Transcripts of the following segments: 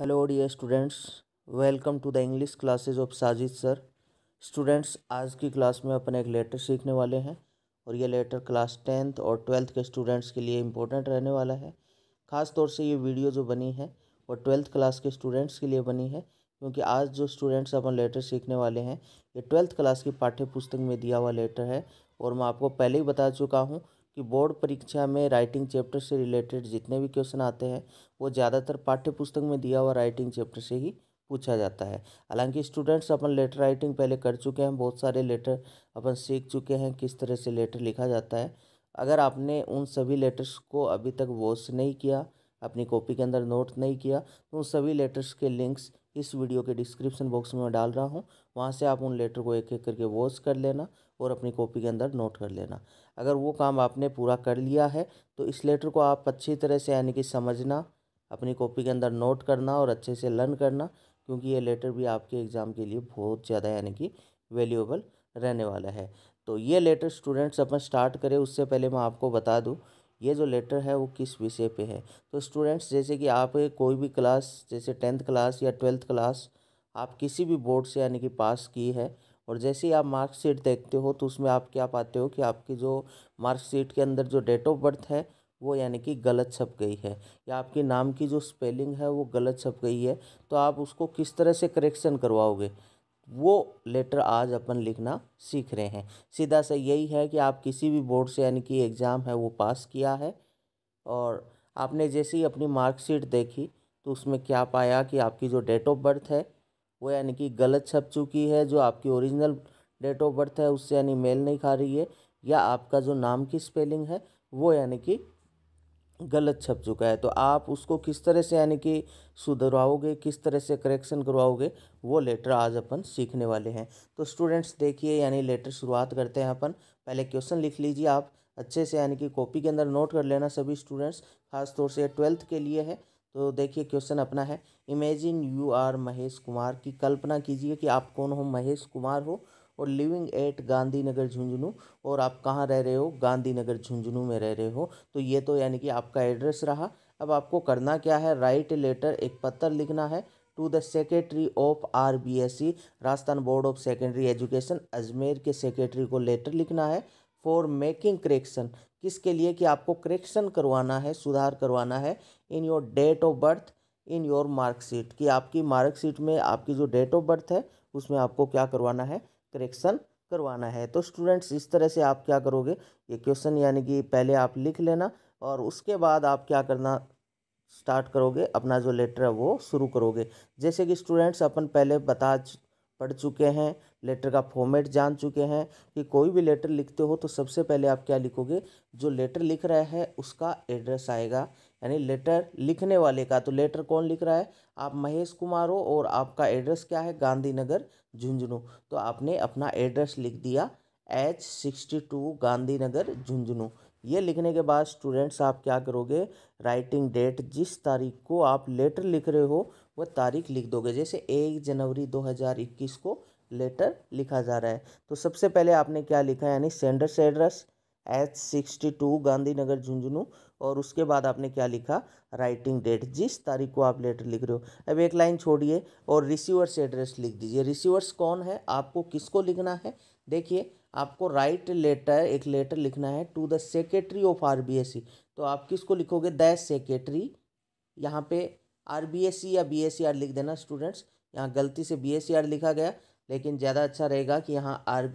hello dear students welcome to the English classes of Sajid sir students आज की class में अपन एक लेटर सीखने वाले हैं और ये लेटर क्लास टेंथ और ट्वेल्थ के स्टूडेंट्स के लिए इम्पोर्टेंट रहने वाला है ख़ास तौर से ये वीडियो जो बनी है वो ट्वेल्थ क्लास के स्टूडेंट्स के लिए बनी है क्योंकि आज जो स्टूडेंट्स अपन लेटर सीखने वाले हैं ये ट्वेल्थ क्लास की पाठ्य पुस्तक में दिया हुआ लेटर है और मैं आपको पहले ही बता चुका हूँ कि बोर्ड परीक्षा में राइटिंग चैप्टर से रिलेटेड जितने भी क्वेश्चन आते हैं वो ज़्यादातर पाठ्य पुस्तक में दिया हुआ राइटिंग चैप्टर से ही पूछा जाता है हालांकि स्टूडेंट्स अपन लेटर राइटिंग पहले कर चुके हैं बहुत सारे लेटर अपन सीख चुके हैं किस तरह से लेटर लिखा जाता है अगर आपने उन सभी लेटर्स को अभी तक वॉच नहीं किया अपनी कॉपी के अंदर नोट नहीं किया तो उन सभी लेटर्स के लिंक्स इस वीडियो के डिस्क्रिप्शन बॉक्स में डाल रहा हूँ वहाँ से आप उन लेटर को एक एक करके वॉश कर लेना और अपनी कॉपी के अंदर नोट कर लेना अगर वो काम आपने पूरा कर लिया है तो इस लेटर को आप अच्छी तरह से यानी कि समझना अपनी कॉपी के अंदर नोट करना और अच्छे से लर्न करना क्योंकि ये लेटर भी आपके एग्ज़ाम के लिए बहुत ज़्यादा यानी कि वैल्यूएबल रहने वाला है तो ये लेटर स्टूडेंट्स अपन स्टार्ट करें उससे पहले मैं आपको बता दूँ ये जो लेटर है वो किस विषय पे है तो स्टूडेंट्स जैसे कि आप कोई भी क्लास जैसे टेंथ क्लास या ट्वेल्थ क्लास आप किसी भी बोर्ड से यानी कि पास की है और जैसे ही आप मार्कशीट देखते हो तो उसमें आप क्या पाते हो कि आपकी जो मार्कशीट के अंदर जो डेट ऑफ बर्थ है वो यानी कि गलत छप गई है या आपके नाम की जो स्पेलिंग है वो गलत छप गई है तो आप उसको किस तरह से करेक्शन करवाओगे वो लेटर आज अपन लिखना सीख रहे हैं सीधा सा यही है कि आप किसी भी बोर्ड से यानी कि एग्ज़ाम है वो पास किया है और आपने जैसे ही अपनी मार्कशीट देखी तो उसमें क्या पाया कि आपकी जो डेट ऑफ बर्थ है वो यानी कि गलत छप चुकी है जो आपकी ओरिजिनल डेट ऑफ बर्थ है उससे यानी मेल नहीं खा रही है या आपका जो नाम की स्पेलिंग है वो यानी कि गलत छप चुका है तो आप उसको किस तरह से यानी कि सुधरवाओगे किस तरह से करेक्शन करवाओगे वो लेटर आज अपन सीखने वाले हैं तो स्टूडेंट्स देखिए यानी लेटर शुरुआत करते हैं अपन पहले क्वेश्चन लिख लीजिए आप अच्छे से यानी कि कॉपी के अंदर नोट कर लेना सभी स्टूडेंट्स खासतौर से ट्वेल्थ के लिए है तो देखिए क्वेश्चन अपना है imagine you are Mahesh Kumar की कल्पना कीजिए कि आप कौन हो महेश कुमार हो और लिविंग एट गांधीनगर झुंझुनू और आप कहाँ रह रहे हो गांधीनगर झुंझुनू में रह रहे हो तो ये तो यानी कि आपका एड्रेस रहा अब आपको करना क्या है राइट लेटर एक पत्र लिखना है to the secretary of R B S C Rajasthan board of secondary education Ajmer के सेक्रेटरी को लेटर लिखना है फॉर मेकिंग करेक्शन किसके लिए कि आपको करेक्शन करवाना है सुधार करवाना है in your date of birth in your marksheet कि आपकी मार्कशीट में आपकी जो डेट ऑफ बर्थ है उसमें आपको क्या करवाना है करेक्शन करवाना है तो स्टूडेंट्स इस तरह से आप क्या करोगे ये क्वेश्चन यानी कि पहले आप लिख लेना और उसके बाद आप क्या करना स्टार्ट करोगे अपना जो लेटर है वो शुरू करोगे जैसे कि स्टूडेंट्स अपन पहले बता पढ़ चुके हैं लेटर का फॉर्मेट जान चुके हैं कि कोई भी लेटर लिखते हो तो सबसे पहले आप क्या लिखोगे जो लेटर लिख रहा है उसका एड्रेस आएगा यानी लेटर लिखने वाले का तो लेटर कौन लिख रहा है आप महेश कुमार हो और आपका एड्रेस क्या है गांधीनगर झुंझुनू तो आपने अपना एड्रेस लिख दिया H sixty two Gandhinagar Jhunjhunu ये लिखने के बाद स्टूडेंट्स आप क्या करोगे राइटिंग डेट जिस तारीख को आप लेटर लिख रहे हो वह तारीख लिख दोगे जैसे एक जनवरी 2021 को लेटर लिखा जा रहा है तो सबसे पहले आपने क्या लिखा यानी sender's address H sixty two Gandhinagar Jhunjhunu और उसके बाद आपने क्या लिखा राइटिंग डेट जिस तारीख को आप लेटर लिख रहे हो अब एक लाइन छोड़िए और रिसीवर्स एड्रेस लिख दीजिए रिसीवर्स कौन है आपको किसको लिखना है देखिए आपको राइट लेटर एक लेटर लिखना है to the secretary of R तो आप किसको लिखोगे द सेक्रेटरी यहाँ पे आर e या बी e लिख देना स्टूडेंट्स यहाँ गलती से बी e लिखा गया लेकिन ज़्यादा अच्छा रहेगा कि यहाँ आर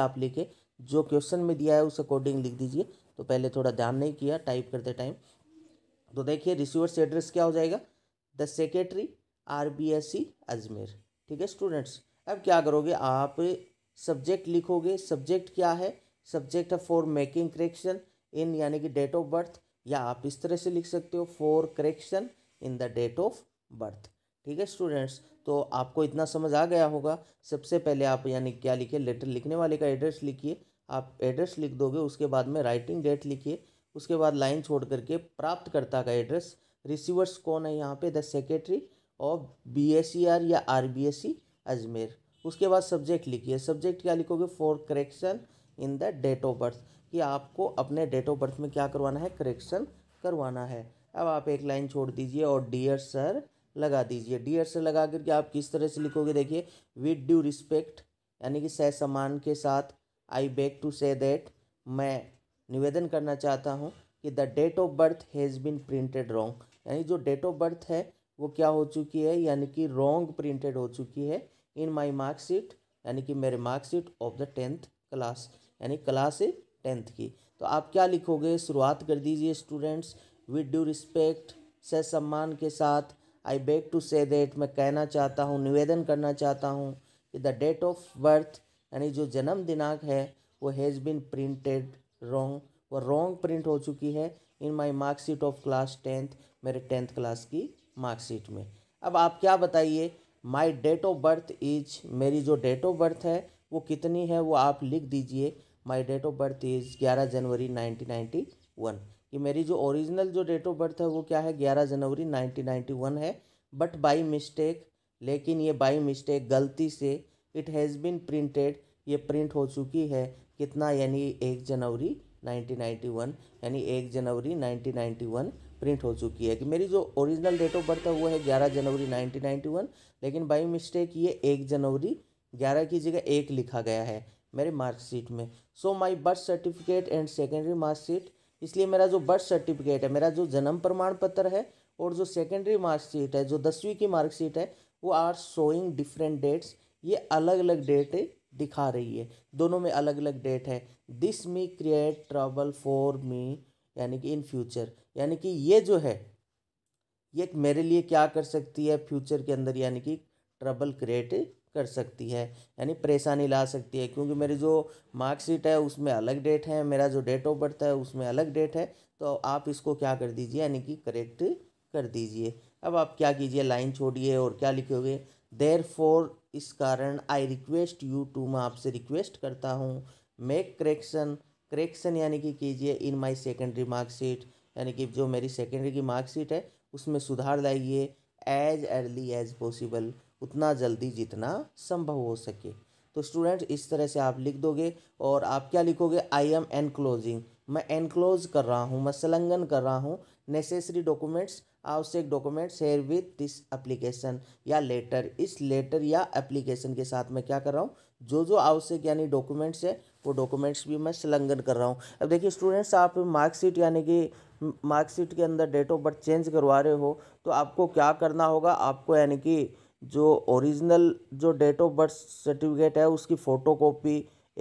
आप लिखे जो क्वेश्चन में दिया है उस अकॉर्डिंग लिख दीजिए तो पहले थोड़ा ध्यान नहीं किया टाइप करते टाइम तो देखिए रिसीवर से एड्रेस क्या हो जाएगा the secretary R B S C Ajmer ठीक है स्टूडेंट्स अब क्या करोगे आप सब्जेक्ट लिखोगे सब्जेक्ट क्या है सब्जेक्ट है फॉर मेकिंग करेक्शन इन यानी कि डेट ऑफ बर्थ या आप इस तरह से लिख सकते हो for correction in the date of birth ठीक है स्टूडेंट्स तो आपको इतना समझ आ गया होगा सबसे पहले आप यानी क्या लिखिए लेटर लिखने वाले का एड्रेस लिखिए आप एड्रेस लिख दोगे उसके बाद में राइटिंग डेट लिखिए उसके बाद लाइन छोड़ करके प्राप्तकर्ता का एड्रेस रिसीवर्स कौन है यहाँ पे the secretary of B S C R या R B S C Ajmer उसके बाद सब्जेक्ट लिखिए सब्जेक्ट क्या लिखोगे for correction in the date of birth कि आपको अपने डेट ऑफ बर्थ में क्या करवाना है करेक्शन करवाना है अब आप एक लाइन छोड़ दीजिए और डियर सर लगा दीजिए डियर सर लगा करके आप किस तरह से लिखोगे देखिए विद ड्यू रिस्पेक्ट यानी कि सह सम्मान के साथ I beg to say that मैं निवेदन करना चाहता हूँ कि the date of birth has been printed wrong यानी जो डेट ऑफ बर्थ है वो क्या हो चुकी है यानी कि रॉन्ग प्रिंटेड हो चुकी है इन माई मार्कशीट यानी कि मेरे marksheet of the tenth class यानी क्लास टेंथ की तो आप क्या लिखोगे शुरुआत कर दीजिए स्टूडेंट्स विद ड्यू रिस्पेक्ट से सम्मान के साथ I beg to say that मैं कहना चाहता हूँ निवेदन करना चाहता हूँ कि द डेट ऑफ बर्थ यानी जो जन्म दिनांक है वो हैज़ बिन प्रिंटेड रॉन्ग वो रॉन्ग प्रिंट हो चुकी है in my marksheet of class tenth मेरे टेंथ क्लास की मार्कशीट में अब आप क्या बताइए my date of birth is मेरी जो डेट ऑफ बर्थ है वो कितनी है वो आप लिख दीजिए my date of birth is ग्यारह जनवरी नाइनटीन नाइन्टी वन कि मेरी जो ओरिजिनल जो डेट ऑफ बर्थ है वो क्या है ग्यारह जनवरी नाइनटीन नाइन्टी वन है बट बाई मिस्टेक लेकिन ये बाई मिस्टेक गलती से इट हैज़ बिन प्रिंटेड ये प्रिंट हो चुकी है कितना यानी एक जनवरी 1991 यानी एक जनवरी 1991 प्रिंट हो चुकी है कि मेरी जो ओरिजिनल डेट ऑफ बर्थ है वो है ग्यारह जनवरी 1991 लेकिन बाई मिस्टेक ये एक जनवरी ग्यारह की जगह एक लिखा गया है मेरे मार्कशीट में so my birth certificate and secondary marksheet इसलिए मेरा जो बर्थ सर्टिफिकेट है मेरा जो जन्म प्रमाण पत्र है और जो सेकेंडरी मार्कशीट है जो दसवीं की मार्कशीट है वो आर शोइंग डिफरेंट डेट्स ये अलग अलग डेट दिखा रही है दोनों में अलग अलग डेट है this me create trouble for me यानी कि इन फ्यूचर यानी कि ये जो है ये मेरे लिए क्या कर सकती है फ्यूचर के अंदर यानी कि ट्रबल क्रिएट कर सकती है यानी परेशानी ला सकती है क्योंकि मेरी जो मार्कशीट है उसमें अलग डेट है मेरा जो डेट ऑफ बर्थ है उसमें अलग डेट है तो आप इसको क्या कर दीजिए यानी कि करेक्ट कर दीजिए अब आप क्या कीजिए लाइन छोड़िए और क्या लिखोगे देर फोर इस कारण आई रिक्वेस्ट यू टू मैं आपसे रिक्वेस्ट करता हूँ मेक करेक्शन करेक्शन यानी कि कीजिए इन माई सेकेंडरी मार्कशीट यानी कि जो मेरी सेकेंडरी की मार्कशीट है उसमें सुधार लाइए एज अर्ली एज पॉसिबल उतना जल्दी जितना संभव हो सके तो स्टूडेंट्स इस तरह से आप लिख दोगे और आप क्या लिखोगे आई एम एनक्लोजिंग मैं एनक्लोज कर रहा हूँ मैं संलग्न कर रहा हूँ नेसेसरी डॉक्यूमेंट्स आवश्यक document share with this application या लेटर इस लेटर या एप्लीकेशन के साथ मैं क्या कर रहा हूँ जो जो आवश्यक यानी डॉक्यूमेंट्स है वो डॉक्यूमेंट्स भी मैं संलग्न कर रहा हूँ अब देखिए स्टूडेंट्स आप मार्कशीट यानी कि मार्कशीट के अंदर डेट ऑफ बर्थ चेंज करवा रहे हो तो आपको क्या करना होगा आपको यानी कि जो ओरिजिनल जो डेट ऑफ बर्थ सर्टिफिकेट है उसकी फ़ोटो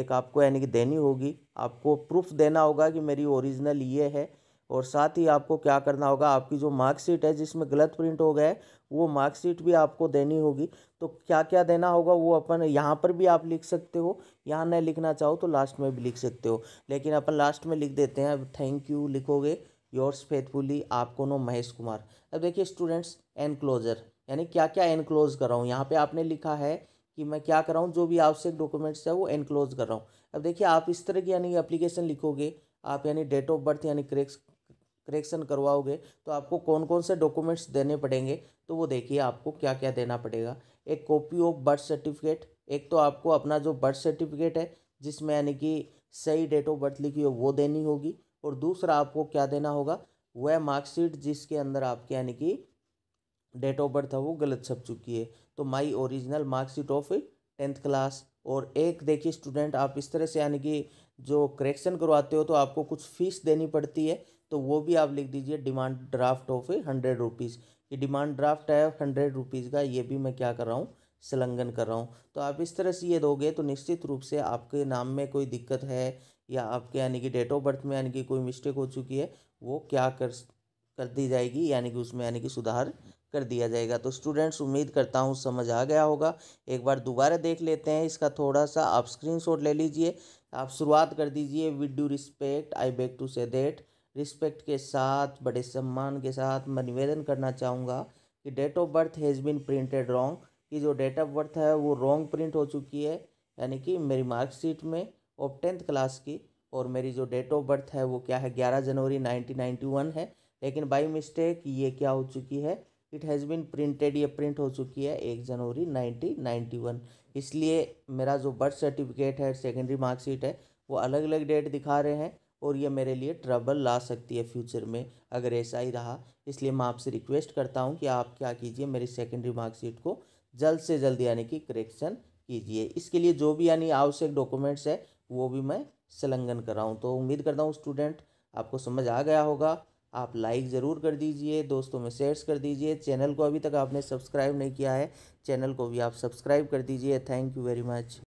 एक आपको यानी कि देनी होगी आपको प्रूफ देना होगा कि मेरी ओरिजिनल ये है और साथ ही आपको क्या करना होगा आपकी जो मार्कशीट है जिसमें गलत प्रिंट हो गया है वो मार्कशीट भी आपको देनी होगी तो क्या क्या देना होगा वो अपन यहाँ पर भी आप लिख सकते हो यहाँ न लिखना चाहो तो लास्ट में भी लिख सकते हो लेकिन अपन लास्ट में लिख देते हैं अब थैंक यू लिखोगे योर्स फेथफुली आपको नो महेश कुमार अब देखिए स्टूडेंट्स एनक्लोजर यानी क्या क्या एनक्लोज कर रहा हूँ यहाँ पर आपने लिखा है कि मैं क्या कर रहा हूँ जो भी आवश्यक डॉक्यूमेंट्स है वो एनक्लोज कर रहा हूँ अब देखिए आप इस तरह की यानी एप्लीकेशन लिखोगे आप यानी डेट ऑफ बर्थ यानी क्रेक्स करेक्शन करवाओगे तो आपको कौन कौन से डॉक्यूमेंट्स देने पड़ेंगे तो वो देखिए आपको क्या क्या देना पड़ेगा एक कॉपी ऑफ बर्थ सर्टिफिकेट एक तो आपको अपना जो बर्थ सर्टिफिकेट है जिसमें यानी कि सही डेट ऑफ बर्थ लिखी हो वो देनी होगी और दूसरा आपको क्या देना होगा वह मार्कशीट जिसके अंदर आपके यानी कि डेट ऑफ बर्थ है वो गलत छप चुकी है तो my original marksheet of tenth class और एक देखिए स्टूडेंट आप इस तरह से यानी कि जो करेक्शन करवाते हो तो आपको कुछ फीस देनी पड़ती है तो वो भी आप लिख दीजिए demand draft of a hundred rupees ये डिमांड ड्राफ्ट है हंड्रेड रुपीज़ का ये भी मैं क्या कर रहा हूँ संलंघन कर रहा हूँ तो आप इस तरह से ये दोगे तो निश्चित रूप से आपके नाम में कोई दिक्कत है या आपके यानी कि डेट ऑफ बर्थ में यानी कि कोई मिस्टेक हो चुकी है वो क्या कर कर दी जाएगी यानी कि उसमें यानी कि सुधार कर दिया जाएगा तो स्टूडेंट्स उम्मीद करता हूँ समझ आ गया होगा एक बार दोबारा देख लेते हैं इसका थोड़ा सा आप स्क्रीनशॉट ले लीजिए आप शुरुआत कर दीजिए with due respect I beg to say that respect के साथ बड़े सम्मान के साथ मैं निवेदन करना चाहूँगा कि date of birth has been printed wrong कि जो डेट ऑफ बर्थ है वो रॉन्ग प्रिंट हो चुकी है यानी कि मेरी मार्कशीट में ऑफ टेंथ क्लास की और मेरी जो डेट ऑफ बर्थ है वो क्या है ग्यारह जनवरी नाइनटीन नाइन्टी वन है लेकिन बाई मिस्टेक ये क्या हो चुकी है इट हैज़ बीन प्रिंटेड ये प्रिंट हो चुकी है एक जनवरी नाइनटीन नाइन्टी वन इसलिए मेरा जो बर्थ सर्टिफिकेट है सेकेंडरी मार्कशीट है वो अलग अलग डेट दिखा रहे हैं और ये मेरे लिए ट्रबल ला सकती है फ्यूचर में अगर ऐसा ही रहा इसलिए मैं आपसे रिक्वेस्ट करता हूँ कि आप क्या कीजिए मेरी सेकेंडरी मार्कशीट को जल्द से जल्द यानी कि करेक्शन कीजिए इसके लिए जो भी यानी आवश्यक डॉक्यूमेंट्स है वो भी मैं संलग्न कर रहा हूँ तो उम्मीद करता हूँ स्टूडेंट आपको समझ आ गया होगा आप लाइक ज़रूर कर दीजिए दोस्तों में शेयर्स कर दीजिए चैनल को अभी तक आपने सब्सक्राइब नहीं किया है चैनल को भी आप सब्सक्राइब कर दीजिए थैंक यू वेरी मच